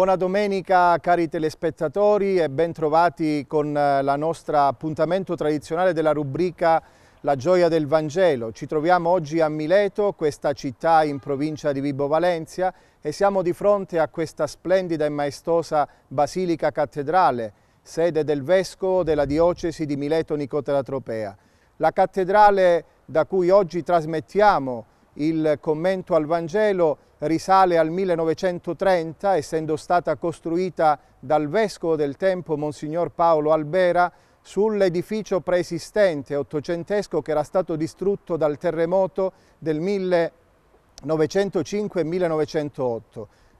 Buona domenica cari telespettatori e bentrovati con eh, la nostra appuntamento tradizionale della rubrica La gioia del Vangelo. Ci troviamo oggi a Mileto, questa città in provincia di Vibo Valencia e siamo di fronte a questa splendida e maestosa basilica cattedrale, sede del vescovo della diocesi di Mileto Nicotera Tropea. La cattedrale da cui oggi trasmettiamo il commento al Vangelo risale al 1930, essendo stata costruita dal vescovo del tempo Monsignor Paolo Albera sull'edificio preesistente ottocentesco che era stato distrutto dal terremoto del 1905-1908.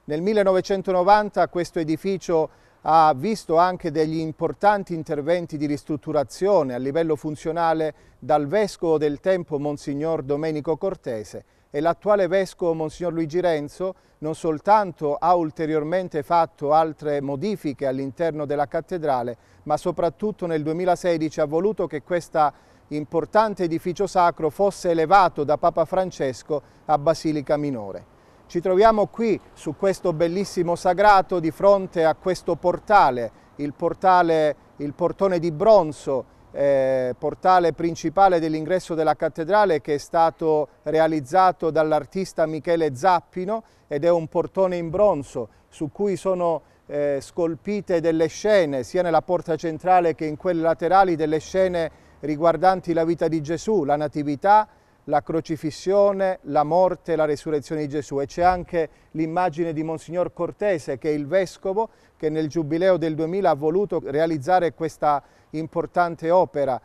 Nel 1990 questo edificio ha visto anche degli importanti interventi di ristrutturazione a livello funzionale dal vescovo del tempo Monsignor Domenico Cortese e l'attuale vescovo Monsignor Luigi Renzo non soltanto ha ulteriormente fatto altre modifiche all'interno della cattedrale, ma soprattutto nel 2016 ha voluto che questo importante edificio sacro fosse elevato da Papa Francesco a Basilica Minore. Ci troviamo qui su questo bellissimo sagrato di fronte a questo portale, il, portale, il portone di bronzo, eh, portale principale dell'ingresso della cattedrale che è stato realizzato dall'artista Michele Zappino ed è un portone in bronzo su cui sono eh, scolpite delle scene sia nella porta centrale che in quelle laterali delle scene riguardanti la vita di Gesù, la Natività, la crocifissione, la morte e la resurrezione di Gesù e c'è anche l'immagine di Monsignor Cortese che è il vescovo che nel Giubileo del 2000 ha voluto realizzare questa importante opera.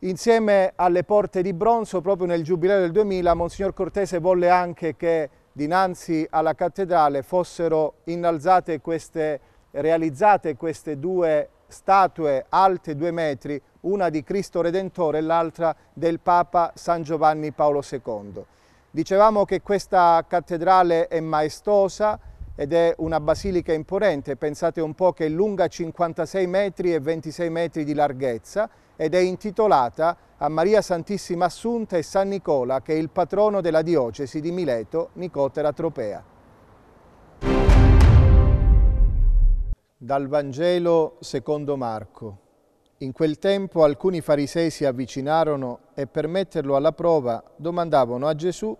Insieme alle porte di bronzo, proprio nel Giubileo del 2000, Monsignor Cortese volle anche che dinanzi alla cattedrale fossero innalzate queste, realizzate queste due statue alte due metri, una di Cristo Redentore e l'altra del Papa San Giovanni Paolo II. Dicevamo che questa cattedrale è maestosa ed è una basilica imponente, pensate un po' che è lunga 56 metri e 26 metri di larghezza ed è intitolata a Maria Santissima Assunta e San Nicola, che è il patrono della diocesi di Mileto, Nicotera Tropea. Dal Vangelo secondo Marco. In quel tempo alcuni farisei si avvicinarono e per metterlo alla prova domandavano a Gesù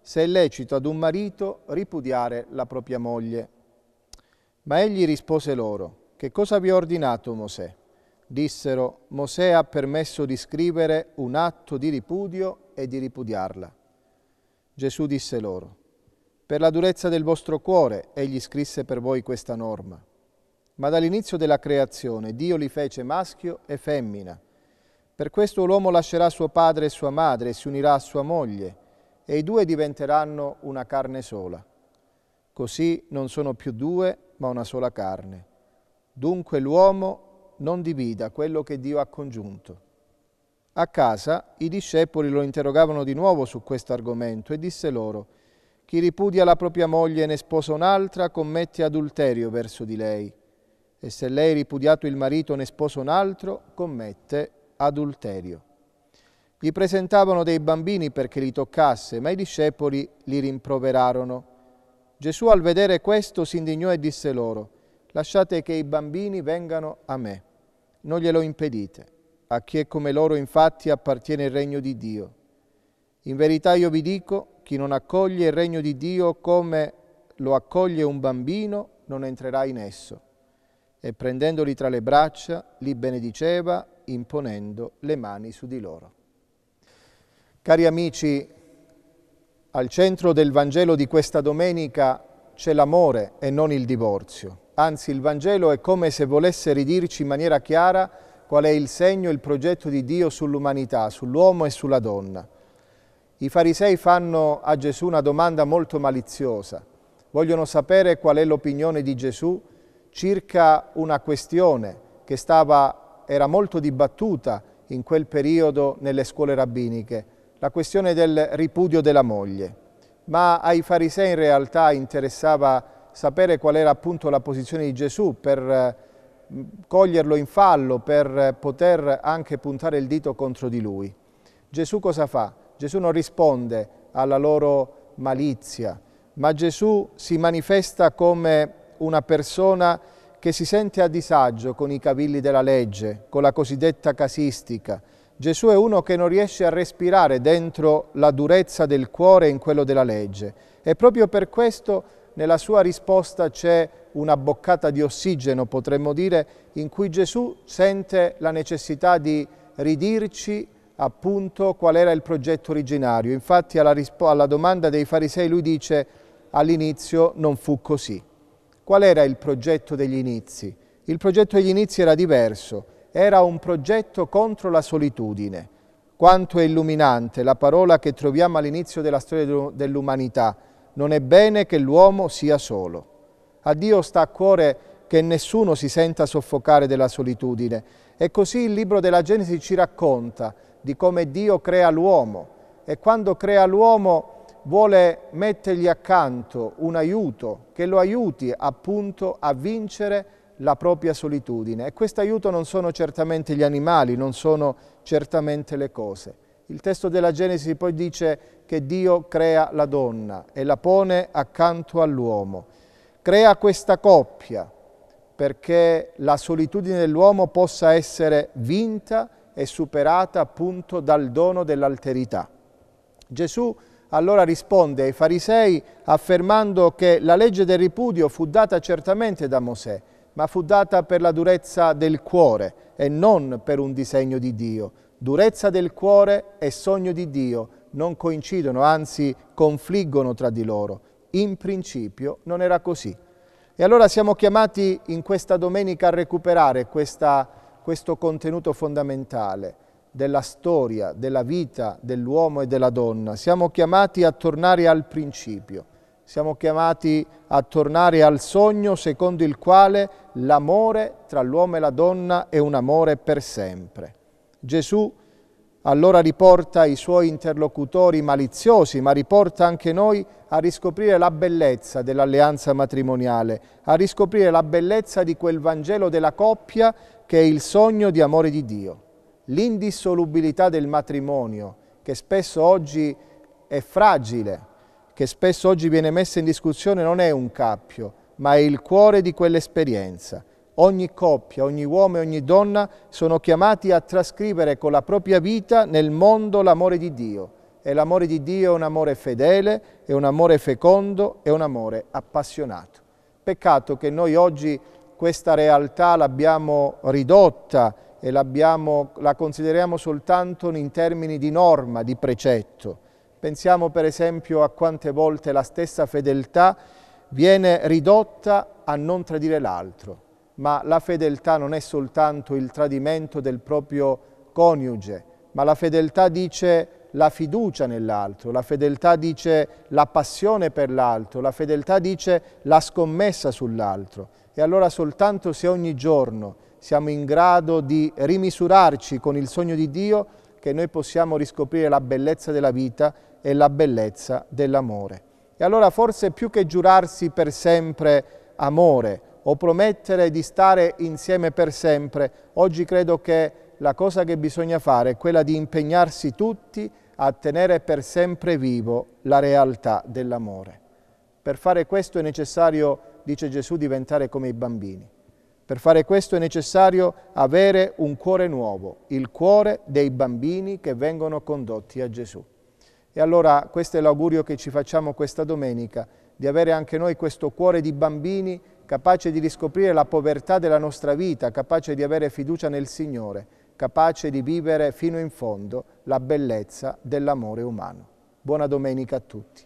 se è lecito ad un marito ripudiare la propria moglie. Ma egli rispose loro, che cosa vi ha ordinato Mosè? Dissero, Mosè ha permesso di scrivere un atto di ripudio e di ripudiarla. Gesù disse loro, per la durezza del vostro cuore egli scrisse per voi questa norma ma dall'inizio della creazione Dio li fece maschio e femmina. Per questo l'uomo lascerà suo padre e sua madre e si unirà a sua moglie, e i due diventeranno una carne sola. Così non sono più due, ma una sola carne. Dunque l'uomo non divida quello che Dio ha congiunto. A casa i discepoli lo interrogavano di nuovo su questo argomento e disse loro, chi ripudia la propria moglie e ne sposa un'altra commette adulterio verso di lei e se lei ripudiato il marito ne sposa un altro, commette adulterio. Gli presentavano dei bambini perché li toccasse, ma i discepoli li rimproverarono. Gesù al vedere questo si indignò e disse loro, lasciate che i bambini vengano a me, non glielo impedite. A chi è come loro infatti appartiene il regno di Dio. In verità io vi dico, chi non accoglie il regno di Dio come lo accoglie un bambino, non entrerà in esso e prendendoli tra le braccia li benediceva imponendo le mani su di loro. Cari amici, al centro del Vangelo di questa domenica c'è l'amore e non il divorzio. Anzi, il Vangelo è come se volesse ridirci in maniera chiara qual è il segno e il progetto di Dio sull'umanità, sull'uomo e sulla donna. I farisei fanno a Gesù una domanda molto maliziosa. Vogliono sapere qual è l'opinione di Gesù circa una questione che stava, era molto dibattuta in quel periodo nelle scuole rabbiniche, la questione del ripudio della moglie. Ma ai farisei in realtà interessava sapere qual era appunto la posizione di Gesù per eh, coglierlo in fallo, per eh, poter anche puntare il dito contro di lui. Gesù cosa fa? Gesù non risponde alla loro malizia, ma Gesù si manifesta come una persona che si sente a disagio con i cavilli della legge, con la cosiddetta casistica. Gesù è uno che non riesce a respirare dentro la durezza del cuore in quello della legge e proprio per questo nella sua risposta c'è una boccata di ossigeno, potremmo dire, in cui Gesù sente la necessità di ridirci appunto qual era il progetto originario. Infatti alla, alla domanda dei farisei lui dice all'inizio non fu così. Qual era il progetto degli inizi? Il progetto degli inizi era diverso, era un progetto contro la solitudine. Quanto è illuminante la parola che troviamo all'inizio della storia dell'umanità. Non è bene che l'uomo sia solo. A Dio sta a cuore che nessuno si senta soffocare della solitudine. E così il libro della Genesi ci racconta di come Dio crea l'uomo e quando crea l'uomo vuole mettergli accanto un aiuto che lo aiuti appunto a vincere la propria solitudine. E questo aiuto non sono certamente gli animali, non sono certamente le cose. Il testo della Genesi poi dice che Dio crea la donna e la pone accanto all'uomo. Crea questa coppia perché la solitudine dell'uomo possa essere vinta e superata appunto dal dono dell'alterità. Gesù allora risponde ai farisei affermando che la legge del ripudio fu data certamente da Mosè, ma fu data per la durezza del cuore e non per un disegno di Dio. Durezza del cuore e sogno di Dio non coincidono, anzi confliggono tra di loro. In principio non era così. E allora siamo chiamati in questa domenica a recuperare questa, questo contenuto fondamentale della storia, della vita dell'uomo e della donna. Siamo chiamati a tornare al principio, siamo chiamati a tornare al sogno secondo il quale l'amore tra l'uomo e la donna è un amore per sempre. Gesù allora riporta i suoi interlocutori maliziosi, ma riporta anche noi a riscoprire la bellezza dell'alleanza matrimoniale, a riscoprire la bellezza di quel Vangelo della coppia che è il sogno di amore di Dio l'indissolubilità del matrimonio, che spesso oggi è fragile, che spesso oggi viene messa in discussione, non è un cappio, ma è il cuore di quell'esperienza. Ogni coppia, ogni uomo e ogni donna sono chiamati a trascrivere con la propria vita nel mondo l'amore di Dio. E l'amore di Dio è un amore fedele, è un amore fecondo, è un amore appassionato. Peccato che noi oggi questa realtà l'abbiamo ridotta, e la consideriamo soltanto in termini di norma, di precetto. Pensiamo per esempio a quante volte la stessa fedeltà viene ridotta a non tradire l'altro, ma la fedeltà non è soltanto il tradimento del proprio coniuge, ma la fedeltà dice la fiducia nell'altro, la fedeltà dice la passione per l'altro, la fedeltà dice la scommessa sull'altro. E allora soltanto se ogni giorno siamo in grado di rimisurarci con il sogno di Dio, che noi possiamo riscoprire la bellezza della vita e la bellezza dell'amore. E allora forse più che giurarsi per sempre amore o promettere di stare insieme per sempre, oggi credo che la cosa che bisogna fare è quella di impegnarsi tutti a tenere per sempre vivo la realtà dell'amore. Per fare questo è necessario, dice Gesù, diventare come i bambini. Per fare questo è necessario avere un cuore nuovo, il cuore dei bambini che vengono condotti a Gesù. E allora questo è l'augurio che ci facciamo questa domenica, di avere anche noi questo cuore di bambini capace di riscoprire la povertà della nostra vita, capace di avere fiducia nel Signore, capace di vivere fino in fondo la bellezza dell'amore umano. Buona domenica a tutti.